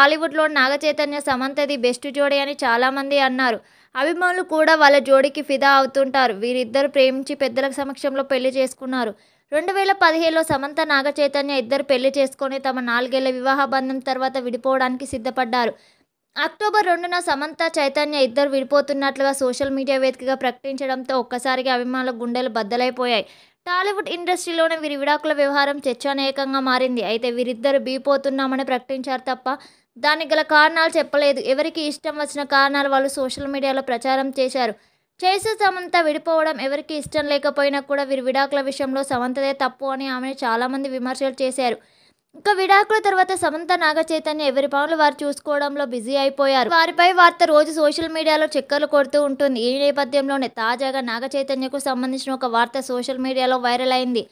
టాలీవుడ్లో నాగచైతన్య సమంతది బెస్ట్ జోడి అని చాలామంది అన్నారు అభిమానులు కూడా వాళ్ళ జోడీకి ఫిదా అవుతుంటారు వీరిద్దరు ప్రేమించి పెద్దల సమక్షంలో పెళ్లి చేసుకున్నారు రెండు వేల పదిహేనులో సమంత నాగచైతన్య ఇద్దరు పెళ్లి చేసుకొని తమ నాలుగేళ్ల వివాహ బంధం తర్వాత విడిపోవడానికి సిద్ధపడ్డారు అక్టోబర్ రెండున సమంత చైతన్య ఇద్దరు విడిపోతున్నట్లుగా సోషల్ మీడియా వేదికగా ప్రకటించడంతో ఒక్కసారిగా అభిమానుల గుండెలు బద్దలైపోయాయి టాలీవుడ్ ఇండస్ట్రీలోనే వీరి విడాకుల వ్యవహారం చర్చానేకంగా మారింది అయితే వీరిద్దరు బీపోతున్నామని ప్రకటించారు తప్ప దానికి గల కారణాలు చెప్పలేదు ఎవరికి ఇష్టం వచ్చిన కారణాలు వాళ్ళు సోషల్ మీడియాలో ప్రచారం చేశారు చేసే సమంత విడిపోవడం ఎవరికి ఇష్టం లేకపోయినా కూడా వీరి విడాకుల విషయంలో సమంతదే తప్పు అని ఆమెను చాలామంది విమర్శలు చేశారు ఇంకా విడాకుల తర్వాత సమంత నాగ చైతన్య ఎవరి పనులు వారు చూసుకోవడంలో బిజీ అయిపోయారు వారిపై వార్త రోజు సోషల్ మీడియాలో చెక్కర్లు కొడుతూ ఉంటుంది ఈ నేపథ్యంలోనే తాజాగా నాగ చైతన్యకు సంబంధించిన ఒక వార్త సోషల్ మీడియాలో వైరల్ అయింది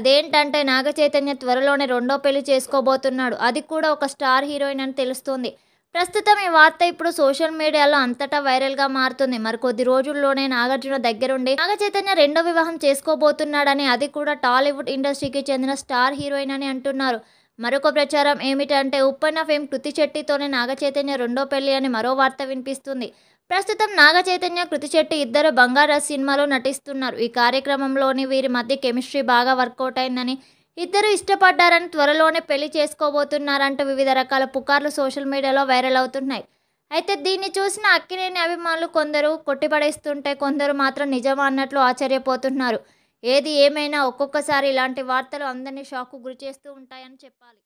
అదేంటంటే నాగ చైతన్య త్వరలోనే రెండో పెళ్లి చేసుకోబోతున్నాడు అది కూడా ఒక స్టార్ హీరోయిన్ అని తెలుస్తుంది ప్రస్తుతం ఈ వార్త ఇప్పుడు సోషల్ మీడియాలో అంతటా వైరల్గా మారుతుంది మరికొద్ది రోజుల్లోనే నాగార్జున దగ్గరుండి నాగ చైతన్య రెండో వివాహం చేసుకోబోతున్నాడని అది కూడా టాలీవుడ్ ఇండస్ట్రీకి చెందిన స్టార్ హీరోయిన్ అని అంటున్నారు మరొక ప్రచారం ఏమిటంటే ఉప్పన్న ఫేమ్ కృతి చెట్టితోనే నాగచైతన్య రెండో పెళ్లి అని మరో వార్త వినిపిస్తుంది ప్రస్తుతం నాగచైతన్య కృతి చెట్టి ఇద్దరు బంగారా సినిమాలో నటిస్తున్నారు ఈ కార్యక్రమంలోని వీరి మధ్య కెమిస్ట్రీ బాగా వర్కౌట్ అయిందని ఇద్దరు ఇష్టపడ్డారని త్వరలోనే పెళ్లి చేసుకోబోతున్నారంటూ వివిధ రకాల పుకార్లు సోషల్ మీడియాలో వైరల్ అవుతున్నాయి అయితే దీన్ని చూసిన అక్కినేని అభిమానులు కొందరు కొట్టిపడేస్తుంటే కొందరు మాత్రం నిజమా అన్నట్లు ఆశ్చర్యపోతున్నారు ఏది ఏమైనా ఒక్కొక్కసారి ఇలాంటి వార్తలు అందరినీ షాక్కు కు గురి చేస్తూ ఉంటాయని చెప్పాలి